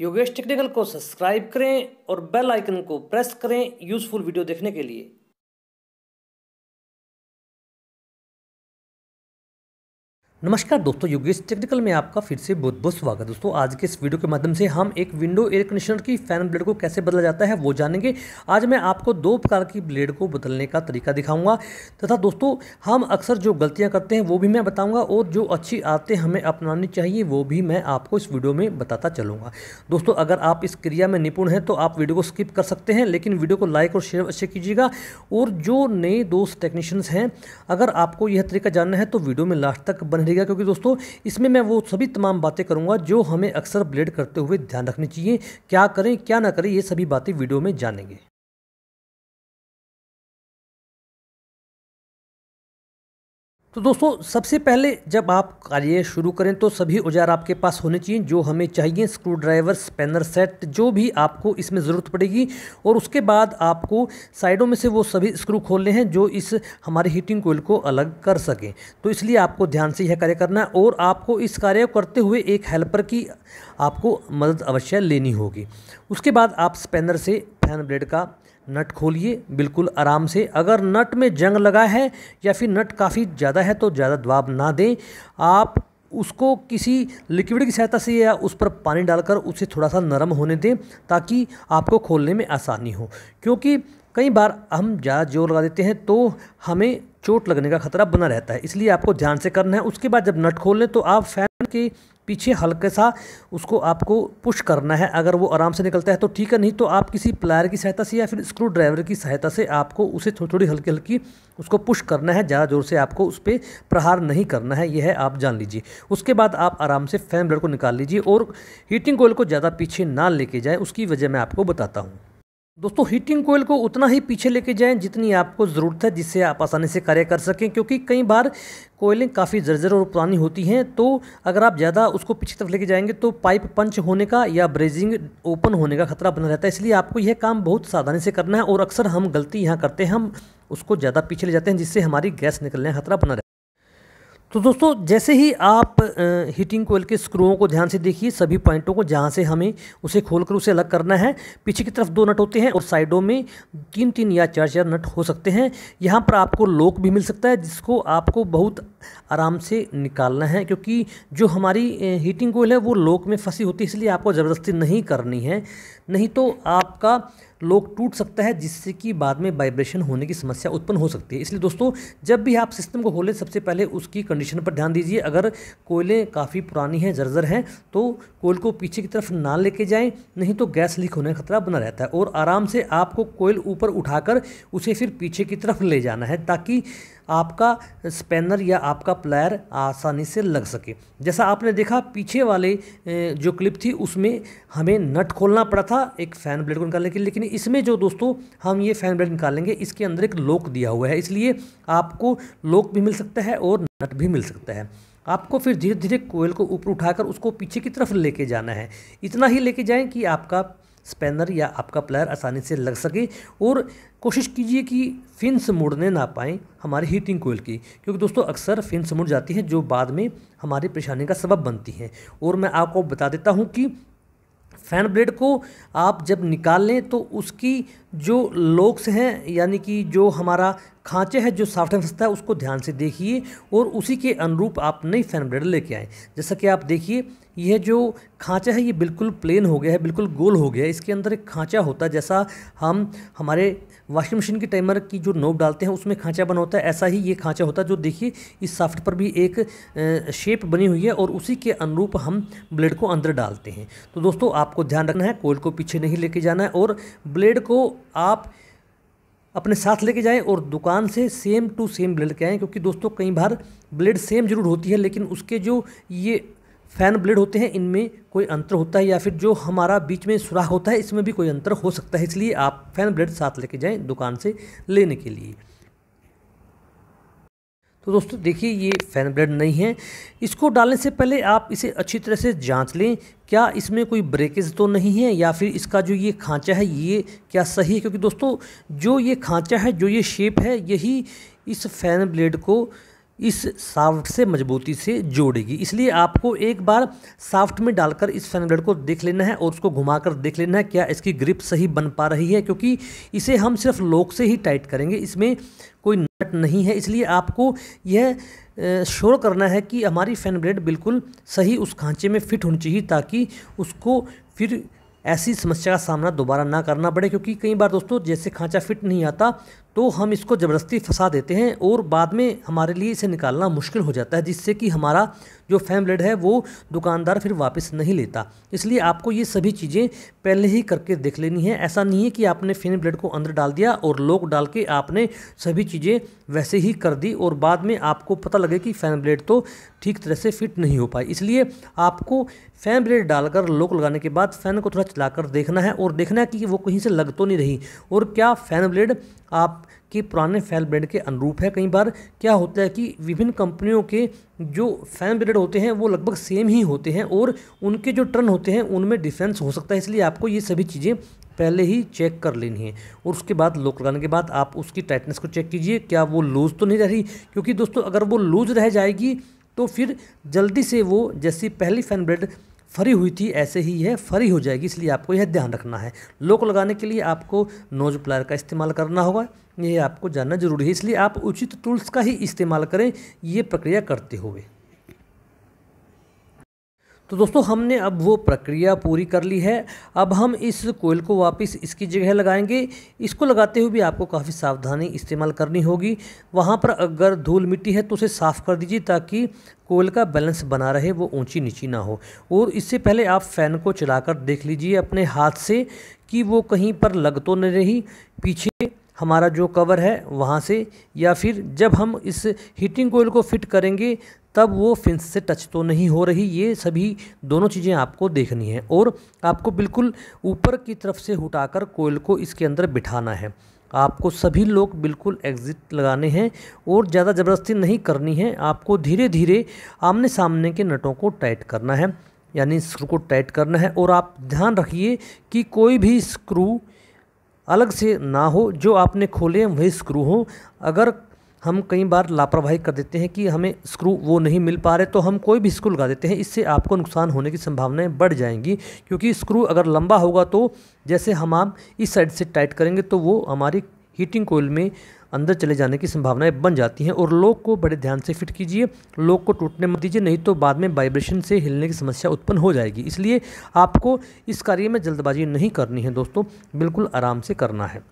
Yogesh technical को subscribe करें और बेल आइकन को प्रेस करें यूज़फुल वीडियो देखने के लिए नमस्कार दोस्तों योगेश टेक्निकल में आपका फिर से बहुत बहुत स्वागत है दोस्तों आज के इस वीडियो के माध्यम से हम एक विंडो एयर कंडीशनर की फैन ब्लेड को कैसे बदला जाता है वो जानेंगे आज मैं आपको दो प्रकार की ब्लेड को बदलने का तरीका दिखाऊंगा तथा दोस्तों हम अक्सर जो गलतियां करते हैं वो भी मैं बताऊँगा और जो अच्छी आदतें हमें अपनानी चाहिए वो भी मैं आपको इस वीडियो में बताता चलूँगा दोस्तों अगर आप इस क्रिया में निपुण हैं तो आप वीडियो को स्किप कर सकते हैं लेकिन वीडियो को लाइक और शेयर अवश्य कीजिएगा और जो नए दोस्त टेक्नीशियंस हैं अगर आपको यह तरीका जानना है तो वीडियो में लास्ट तक बने देगा क्योंकि दोस्तों इसमें मैं वो सभी तमाम बातें करूँगा जो हमें अक्सर ब्लेड करते हुए ध्यान रखनी चाहिए क्या करें क्या ना करें ये सभी बातें वीडियो में जानेंगे तो दोस्तों सबसे पहले जब आप कार्य शुरू करें तो सभी औजार आपके पास होने चाहिए जो हमें चाहिए स्क्रू ड्राइवर स्पेनर सेट जो भी आपको इसमें ज़रूरत पड़ेगी और उसके बाद आपको साइडों में से वो सभी स्क्रू खोलने हैं जो इस हमारे हीटिंग कोयल को अलग कर सकें तो इसलिए आपको ध्यान से यह कार्य करना है और आपको इस कार्य करते हुए एक हेल्पर की आपको मदद अवश्य लेनी होगी उसके बाद आप स्पेनर से हेन ब्लेड का नट खोलिए बिल्कुल आराम से अगर नट में जंग लगा है या फिर नट काफ़ी ज़्यादा है तो ज़्यादा दबाव ना दें आप उसको किसी लिक्विड की सहायता से या उस पर पानी डालकर उसे थोड़ा सा नरम होने दें ताकि आपको खोलने में आसानी हो क्योंकि कई बार हम ज़्यादा जोर लगा देते हैं तो हमें चोट लगने का खतरा बना रहता है इसलिए आपको ध्यान से करना है उसके बाद जब नट खोल लें तो आप फैन के पीछे हल्के सा उसको आपको पुश करना है अगर वो आराम से निकलता है तो ठीक है नहीं तो आप किसी प्लायर की सहायता से या फिर स्क्रू ड्राइवर की सहायता से आपको उसे थोड़ी थोड़ी हल्की हल्की उसको पुश करना है ज़्यादा ज़ोर से आपको उस पर प्रहार नहीं करना है यह है आप जान लीजिए उसके बाद आप आराम से फैन ब्लेड को निकाल लीजिए और हीटिंग कोयल को ज़्यादा पीछे ना लेके जाए उसकी वजह मैं आपको बताता हूँ दोस्तों हीटिंग कोयल को उतना ही पीछे लेके जाएं जितनी आपको ज़रूरत है जिससे आप आसानी से कार्य कर सकें क्योंकि कई बार कोयलें काफ़ी जर्जर और पुरानी होती हैं तो अगर आप ज़्यादा उसको पीछे तरफ लेके जाएंगे तो पाइप पंच होने का या ब्रेजिंग ओपन होने का खतरा बना रहता है इसलिए आपको यह काम बहुत सावधानी से करना है और अक्सर हम गलती यहाँ करते हैं हम उसको ज़्यादा पीछे ले जाते हैं जिससे हमारी गैस निकलने का खतरा बना रहता है तो दोस्तों जैसे ही आप हीटिंग कोयल के स्क्रूओं को ध्यान से देखिए सभी पॉइंटों को जहाँ से हमें उसे खोलकर उसे अलग करना है पीछे की तरफ दो नट होते हैं और साइडों में तीन तीन या चार चार नट हो सकते हैं यहाँ पर आपको लोक भी मिल सकता है जिसको आपको बहुत आराम से निकालना है क्योंकि जो हमारी हीटिंग कोयल है वो लोक में फंसी होती है इसलिए आपको ज़बरदस्ती नहीं करनी है नहीं तो आपका लोक टूट सकता है जिससे कि बाद में वाइब्रेशन होने की समस्या उत्पन्न हो सकती है इसलिए दोस्तों जब भी आप सिस्टम को खोलें सबसे पहले उसकी कंडीशन पर ध्यान दीजिए अगर कोयले काफ़ी पुरानी हैं जर्जर हैं तो कोयल को पीछे की तरफ ना लेके जाएं नहीं तो गैस लीक होने का खतरा बना रहता है और आराम से आपको कोयल ऊपर उठाकर उसे फिर पीछे की तरफ ले जाना है ताकि आपका स्पेनर या आपका प्लायर आसानी से लग सके जैसा आपने देखा पीछे वाले जो क्लिप थी उसमें हमें नट खोलना पड़ा था एक फ़ैन ब्लेड को निकालने के लिए लेकिन इसमें जो दोस्तों हम ये फ़ैन ब्लेड निकालेंगे इसके अंदर एक लोक दिया हुआ है इसलिए आपको लोक भी मिल सकता है और नट भी मिल सकता है आपको फिर धीरे धीरे कोयल को ऊपर उठाकर उसको पीछे की तरफ लेके जाना है इतना ही लेके जाएं कि आपका स्पेनर या आपका प्लायर आसानी से लग सके और कोशिश कीजिए कि फिन्स मुड़ने ना पाए हमारी हीटिंग कोयल की क्योंकि दोस्तों अक्सर फिन्स मुड़ जाती हैं जो बाद में हमारी परेशानी का सबब बनती है और मैं आपको बता देता हूँ कि फैन ब्लेड को आप जब निकाल लें तो उसकी जो लोक्स हैं यानी कि जो हमारा खांचे है जो साफ्ट फंसता है उसको ध्यान से देखिए और उसी के अनुरूप आप नई फैन ब्लेड लेके आएँ जैसा कि आप देखिए यह जो खांचा है ये बिल्कुल प्लेन हो गया है बिल्कुल गोल हो गया है इसके अंदर एक खांचा होता है जैसा हम हमारे वॉशिंग मशीन के टाइमर की जो नोब डालते हैं उसमें खांचा बना होता है ऐसा ही ये खांचा होता है जो देखिए इस साफ्ट पर भी एक शेप बनी हुई है और उसी के अनुरूप हम ब्लेड को अंदर डालते हैं तो दोस्तों आपको ध्यान रखना है कोयल को पीछे नहीं लेके जाना है और ब्लेड को आप अपने साथ लेके जाएं और दुकान से सेम टू सेम ब्लेड के आएँ क्योंकि दोस्तों कई बार ब्लेड सेम जरूर होती है लेकिन उसके जो ये फैन ब्लेड होते हैं इनमें कोई अंतर होता है या फिर जो हमारा बीच में सुराख होता है इसमें भी कोई अंतर हो सकता है इसलिए आप फैन ब्लेड साथ लेके जाएं दुकान से लेने के लिए तो दोस्तों देखिए ये फैन ब्लेड नहीं है इसको डालने से पहले आप इसे अच्छी तरह से जांच लें क्या इसमें कोई ब्रेकेज तो नहीं है या फिर इसका जो ये खांचा है ये क्या सही है क्योंकि दोस्तों जो ये खांचा है जो ये शेप है यही इस फैन ब्लेड को इस साफ्ट से मजबूती से जोड़ेगी इसलिए आपको एक बार साफ्ट में डालकर इस फैन ब्लेड को देख लेना है और उसको घुमाकर देख लेना है क्या इसकी ग्रिप सही बन पा रही है क्योंकि इसे हम सिर्फ लोक से ही टाइट करेंगे इसमें कोई नट नहीं है इसलिए आपको यह शोर करना है कि हमारी फैन ब्लेड बिल्कुल सही उस खांचे में फिट होनी चाहिए ताकि उसको फिर ऐसी समस्या का सामना दोबारा ना करना पड़े क्योंकि कई बार दोस्तों जैसे खांचा फिट नहीं आता तो हम इसको ज़बरदस्ती फंसा देते हैं और बाद में हमारे लिए इसे निकालना मुश्किल हो जाता है जिससे कि हमारा जो फैम ब्लेड है वो दुकानदार फिर वापस नहीं लेता इसलिए आपको ये सभी चीज़ें पहले ही करके देख लेनी है ऐसा नहीं है कि आपने फैन ब्लेड को अंदर डाल दिया और लोक डाल के आपने सभी चीज़ें वैसे ही कर दी और बाद में आपको पता लगे कि फैन ब्लेड तो ठीक तरह से फिट नहीं हो पाई इसलिए आपको फैन ब्लेड डालकर लोक लगाने के बाद फ़ैन को थोड़ा चलाकर देखना है और देखना है कि वो कहीं से लग तो नहीं रही और क्या फैन ब्लेड आप कि पुराने फैन ब्रेड के अनुरूप है कई बार क्या होता है कि विभिन्न कंपनियों के जो फैन ब्रेड होते हैं वो लगभग सेम ही होते हैं और उनके जो टर्न होते हैं उनमें डिफेंस हो सकता है इसलिए आपको ये सभी चीज़ें पहले ही चेक कर लेनी है और उसके बाद लोक लगाने के बाद आप उसकी टाइटनेस को चेक कीजिए क्या वो लूज़ तो नहीं रह रही क्योंकि दोस्तों अगर वो लूज़ रह जाएगी तो फिर जल्दी से वो जैसी पहली फैन ब्रेड फरी हुई थी ऐसे ही यह फरी हो जाएगी इसलिए आपको यह ध्यान रखना है लोक लगाने के लिए आपको नोज प्लायर का इस्तेमाल करना होगा ये आपको जानना जरूरी है इसलिए आप उचित टूल्स का ही इस्तेमाल करें ये प्रक्रिया करते हुए तो दोस्तों हमने अब वो प्रक्रिया पूरी कर ली है अब हम इस कोयल को वापस इसकी जगह लगाएंगे इसको लगाते हुए भी आपको काफ़ी सावधानी इस्तेमाल करनी होगी वहाँ पर अगर धूल मिट्टी है तो उसे साफ़ कर दीजिए ताकि कोयल का बैलेंस बना रहे वो ऊंची नीची ना हो और इससे पहले आप फ़ैन को चलाकर देख लीजिए अपने हाथ से कि वो कहीं पर लग तो नहीं रही पीछे हमारा जो कवर है वहाँ से या फिर जब हम इस हीटिंग कोयल को फिट करेंगे तब वो फिंस से टच तो नहीं हो रही ये सभी दोनों चीज़ें आपको देखनी है और आपको बिल्कुल ऊपर की तरफ से कर कोयल को इसके अंदर बिठाना है आपको सभी लोग बिल्कुल एग्ज़िट लगाने हैं और ज़्यादा ज़बरदस्ती नहीं करनी है आपको धीरे धीरे आमने सामने के नटों को टाइट करना है यानी स्क्रू को टाइट करना है और आप ध्यान रखिए कि कोई भी स्क्रू अलग से ना हो जो आपने खोले हैं वही स्क्रू हो अगर हम कई बार लापरवाही कर देते हैं कि हमें स्क्रू वो नहीं मिल पा रहे तो हम कोई भी स्क्रू लगा देते हैं इससे आपको नुकसान होने की संभावनाएं बढ़ जाएंगी क्योंकि स्क्रू अगर लंबा होगा तो जैसे हम आप इस साइड से टाइट करेंगे तो वो हमारी हीटिंग कोयल में अंदर चले जाने की संभावनाएं बन जाती हैं और लोग को बड़े ध्यान से फिट कीजिए लोग को टूटने मत दीजिए नहीं तो बाद में वाइब्रेशन से हिलने की समस्या उत्पन्न हो जाएगी इसलिए आपको इस कार्य में जल्दबाजी नहीं करनी है दोस्तों बिल्कुल आराम से करना है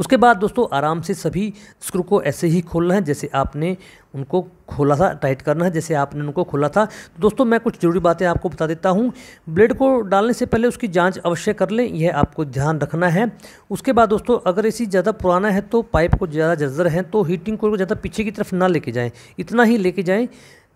उसके बाद दोस्तों आराम से सभी स्क्रू को ऐसे ही खोलना है जैसे आपने उनको खोला था टाइट करना है जैसे आपने उनको खोला था तो दोस्तों मैं कुछ ज़रूरी बातें आपको बता देता हूँ ब्लेड को डालने से पहले उसकी जांच अवश्य कर लें यह आपको ध्यान रखना है उसके बाद दोस्तों अगर इसी ज़्यादा पुराना है तो पाइप को ज़्यादा जर्जर है तो हीटिंग को ज़्यादा पीछे की तरफ ना लेके जाएँ इतना ही लेके जाएँ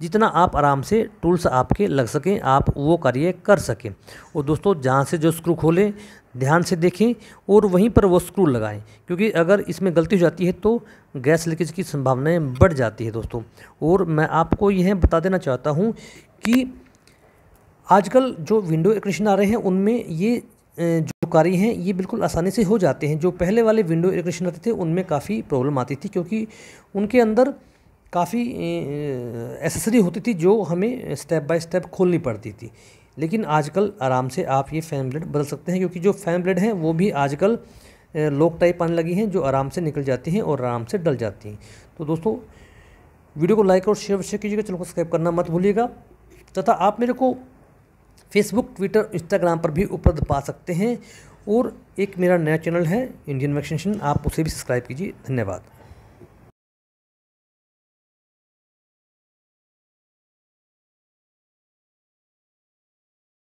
जितना आप आराम से टूल्स आपके लग सकें आप वो कार्य कर सकें और दोस्तों जहाँ से जो स्क्रू खोलें ध्यान से देखें और वहीं पर वो स्क्रू लगाएं क्योंकि अगर इसमें गलती हो जाती है तो गैस लीकेज की संभावनाएं बढ़ जाती है दोस्तों और मैं आपको यह बता देना चाहता हूँ कि आजकल जो विंडो एयर कंडीशन आ रहे हैं उनमें ये जो कार्य हैं ये बिल्कुल आसानी से हो जाते हैं जो पहले वाले विंडो एयर कंडीशन आते थे उनमें काफ़ी प्रॉब्लम आती थी क्योंकि उनके अंदर काफ़ी एसेसरी होती थी जो हमें स्टेप बाय स्टेप खोलनी पड़ती थी लेकिन आजकल आराम से आप ये फैन ब्लेड बदल सकते हैं क्योंकि जो फैन ब्लेड हैं वो भी आजकल लोक टाइप आने लगी हैं जो आराम से निकल जाती हैं और आराम से डल जाती हैं तो दोस्तों वीडियो को लाइक और शेयर अवश्य कीजिएगा चैनल को सब्सक्राइब करना मत भूलिएगा तथा आप मेरे को फेसबुक ट्विटर इंस्टाग्राम पर भी उपलब्ध पा सकते हैं और एक मेरा नया चैनल है इंडियन वैक्सीनेशन आप उसे भी सब्सक्राइब कीजिए धन्यवाद